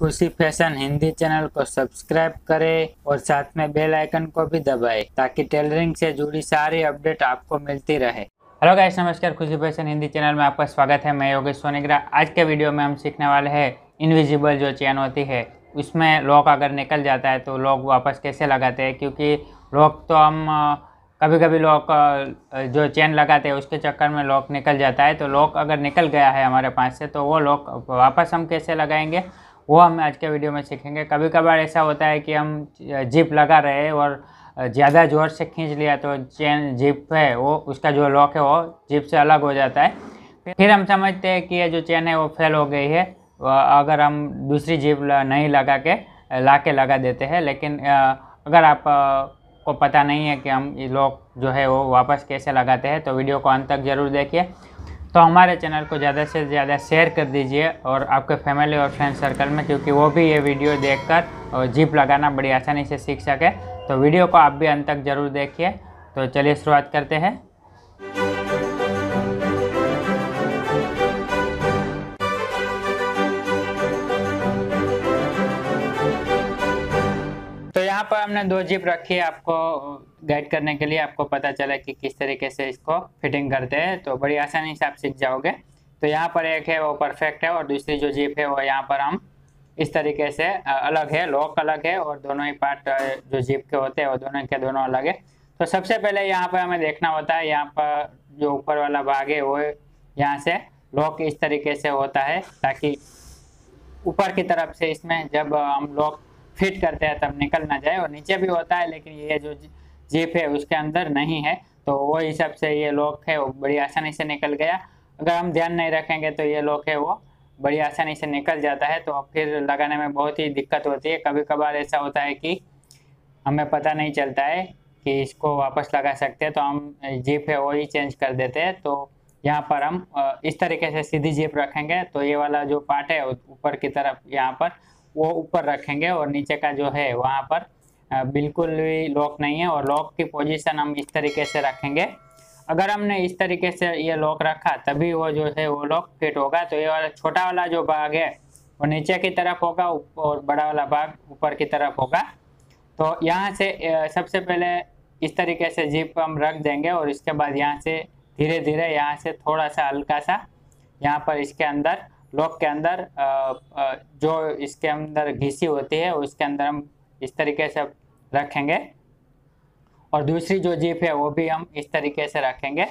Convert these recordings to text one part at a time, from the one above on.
खुशी fashion Hindi channel को subscribe करें और साथ में बेल आइकन को भी दबाएं ताकि टेलरिंग से जुड़ी सारी अपडेट आपको मिलती रहे हेलो गाइस नमस्कार खुशी फैशन हिंदी चैनल में आपका स्वागत है मैं योगेश सोनेगरा आज के वीडियो में हम सीखने वाले हैं इनविजिबल जो चैन होती है उसमें लॉक अगर निकल जाता है तो लॉक वापस कैसे लगाते हैं क्योंकि लॉक तो हम कभी कभी लॉक जो चेन लगाते हैं उसके चक्कर में लॉक निकल जाता है तो लॉक अगर निकल गया है हमारे पास से तो वो लॉक वापस हम कैसे लगाएंगे वो हम आज के वीडियो में सीखेंगे कभी कभार ऐसा होता है कि हम जिप लगा रहे और ज़्यादा जोर से खींच लिया तो चेन जिप है वो उसका जो लॉक है वो जिप से अलग हो जाता है फिर हम समझते हैं कि ये जो चेन है वो फेल हो गई है अगर हम दूसरी जिप नहीं लगा के ला के लगा देते हैं लेकिन अगर आप को पता नहीं है कि हम ये लॉक जो है वो वापस कैसे लगाते हैं तो वीडियो को अंत तक ज़रूर देखिए तो हमारे चैनल को ज़्यादा से ज़्यादा शेयर कर दीजिए और आपके फैमिली और फ्रेंड सर्कल में क्योंकि वो भी ये वीडियो देखकर और जीप लगाना बड़ी आसानी से सीख सके तो वीडियो को आप भी अंत तक ज़रूर देखिए तो चलिए शुरुआत करते हैं मैंने दो जिप रखी है आपको गाइड करने के लिए आपको पता चला कि किस तरीके से इसको फिटिंग करते हैं तो बड़ी आसानी से आप सीख जाओगे तो यहाँ पर एक है वो परफेक्ट है और दूसरी जो जिप है वो यहाँ पर हम इस तरीके से अलग है लॉक अलग है और दोनों ही पार्ट जो जिप के होते हैं वो दोनों के दोनों अलग है तो सबसे पहले यहाँ पर हमें देखना होता है यहाँ पर जो ऊपर वाला भाग है वो यहाँ से लॉक इस तरीके से होता है ताकि ऊपर की तरफ से इसमें जब हम लॉक फिट करते हैं तब तो निकल ना जाए और नीचे भी होता है लेकिन ये जो जीप है उसके अंदर नहीं है तो वो हिसाब से ये लॉक है वो बड़ी आसानी से निकल गया अगर हम ध्यान नहीं रखेंगे तो ये लॉक है वो बड़ी आसानी से निकल जाता है तो फिर लगाने में बहुत ही दिक्कत होती है कभी कभार ऐसा होता है कि हमें पता नहीं चलता है कि इसको वापस लगा सकते हैं तो हम जीप है वो ही चेंज कर देते हैं तो यहाँ पर हम इस तरीके से सीधी जीप रखेंगे तो ये वाला जो पार्ट है ऊपर की तरफ यहाँ पर वो ऊपर रखेंगे और नीचे का जो है वहाँ पर बिल्कुल भी लॉक नहीं है और लॉक की पोजीशन हम इस तरीके से रखेंगे अगर हमने इस तरीके से ये लॉक रखा तभी वो जो है वो लॉक फिट होगा तो ये वाला छोटा वाला जो भाग है वो नीचे की तरफ होगा और बड़ा वाला भाग ऊपर की तरफ होगा तो यहाँ से सबसे पहले इस तरीके से जीप हम रख देंगे और इसके बाद यहाँ से धीरे धीरे यहाँ से थोड़ा सा हल्का सा यहाँ पर इसके अंदर लॉक के अंदर जो इसके अंदर घीसी होती है उसके अंदर हम इस तरीके से रखेंगे और दूसरी जो जीप है वो भी हम इस तरीके से रखेंगे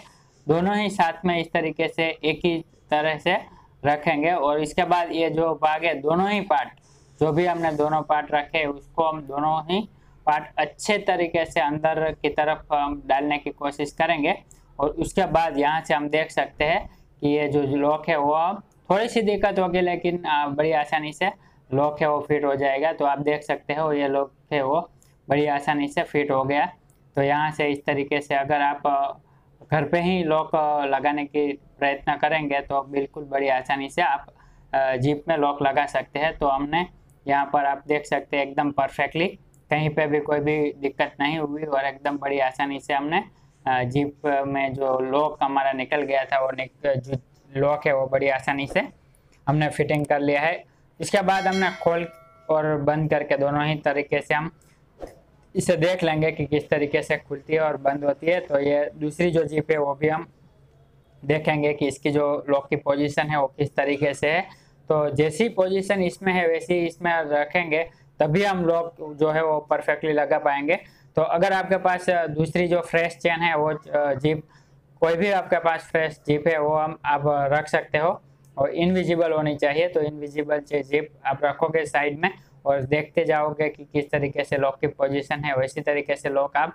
दोनों ही साथ में इस तरीके से एक ही तरह से रखेंगे और इसके बाद ये जो भाग है दोनों ही पार्ट जो भी हमने दोनों पार्ट रखे उसको हम दोनों ही पार्ट अच्छे तरीके से अंदर की तरफ हम डालने की कोशिश करेंगे और उसके बाद यहाँ से हम देख सकते हैं कि ये जो लॉक है वो अब थोड़ी सी दिक्कत होगी लेकिन बड़ी आसानी से लॉक है वो फिट हो जाएगा तो आप देख सकते हो ये लॉक है वो बड़ी आसानी से फिट हो गया तो यहाँ से इस तरीके से अगर आप घर पे ही लॉक लगाने की प्रयत्न करेंगे तो बिल्कुल बड़ी आसानी से आप जीप में लॉक लगा सकते हैं तो हमने यहाँ पर आप देख सकते हैं एकदम परफेक्टली कहीं पे भी कोई भी दिक्कत नहीं हुई और एकदम बड़ी आसानी से हमने जीप में जो लॉक हमारा निकल गया था वो निक लॉक है वो बड़ी आसानी से हमने फिटिंग कर लिया है इसके बाद हमने खोल और बंद करके दोनों ही तरीके से हम इसे देख लेंगे कि किस तरीके से खुलती है और बंद होती है तो ये दूसरी जो जीप है वो भी हम देखेंगे कि इसकी जो लॉक की पोजीशन है वो किस तरीके से है तो जैसी पोजीशन इसमें है वैसी इसमें रखेंगे तभी हम लॉक जो है वो परफेक्टली लगा पाएंगे तो अगर आपके पास दूसरी जो फ्रेश चेन है वो जीप कोई भी आपके पास फ्रेश जिप है वो हम आप रख सकते हो और इनविजिबल होनी चाहिए तो इनविजिबल जीप आप रखोगे साइड में और देखते जाओगे कि किस तरीके से लॉक की पोजीशन है वैसी तरीके से लॉक आप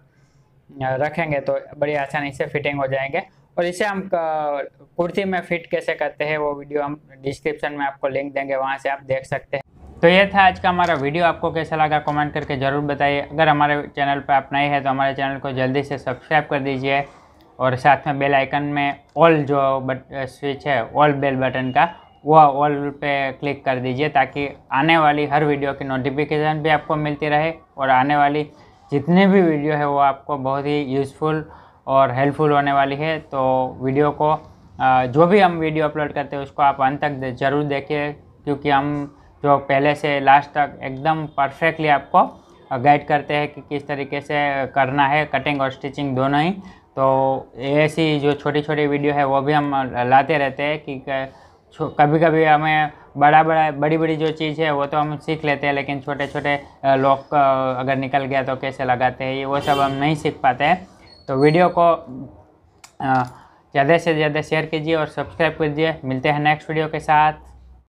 रखेंगे तो बड़ी आसानी से फिटिंग हो जाएंगे और इसे हम कुर्ती में फिट कैसे करते हैं वो वीडियो हम डिस्क्रिप्शन में आपको लिंक देंगे वहाँ से आप देख सकते हैं तो ये था आज का हमारा वीडियो आपको कैसा लगा कमेंट करके ज़रूर बताइए अगर हमारे चैनल पर आप नए हैं तो हमारे चैनल को जल्दी से सब्सक्राइब कर दीजिए और साथ में बेल आइकन में ऑल जो बट स्विच है ऑल बेल बटन का वह ऑल पे क्लिक कर दीजिए ताकि आने वाली हर वीडियो की नोटिफिकेशन भी आपको मिलती रहे और आने वाली जितने भी वीडियो है वो आपको बहुत ही यूज़फुल और हेल्पफुल होने वाली है तो वीडियो को जो भी हम वीडियो अपलोड करते हैं उसको आप अंत तक ज़रूर देखिए क्योंकि हम जो पहले से लास्ट तक एकदम परफेक्टली आपको गाइड करते हैं कि किस तरीके से करना है कटिंग और स्टिचिंग दोनों ही तो ऐसी जो छोटी छोटी वीडियो है वो भी हम लाते रहते हैं कि कभी कभी हमें बड़ा बड़ा बड़ी बड़ी जो चीज़ है वो तो हम सीख लेते हैं लेकिन छोटे छोटे लॉक अगर निकल गया तो कैसे लगाते हैं ये वो सब हम नहीं सीख पाते हैं तो वीडियो को ज़्यादा से ज़्यादा शेयर कीजिए और सब्सक्राइब कीजिए मिलते हैं नेक्स्ट वीडियो के साथ